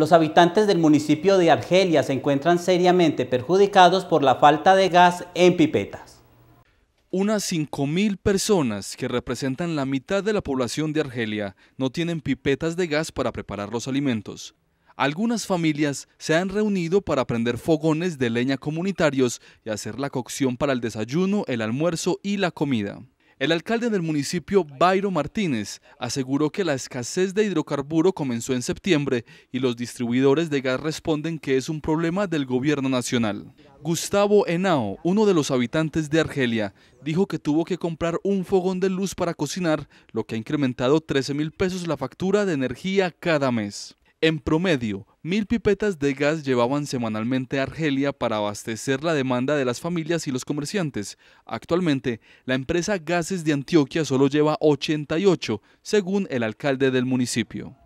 Los habitantes del municipio de Argelia se encuentran seriamente perjudicados por la falta de gas en pipetas. Unas 5.000 personas, que representan la mitad de la población de Argelia, no tienen pipetas de gas para preparar los alimentos. Algunas familias se han reunido para prender fogones de leña comunitarios y hacer la cocción para el desayuno, el almuerzo y la comida. El alcalde del municipio, Bayro Martínez, aseguró que la escasez de hidrocarburo comenzó en septiembre y los distribuidores de gas responden que es un problema del gobierno nacional. Gustavo Henao, uno de los habitantes de Argelia, dijo que tuvo que comprar un fogón de luz para cocinar, lo que ha incrementado 13 mil pesos la factura de energía cada mes. En promedio, Mil pipetas de gas llevaban semanalmente a Argelia para abastecer la demanda de las familias y los comerciantes. Actualmente, la empresa Gases de Antioquia solo lleva 88, según el alcalde del municipio.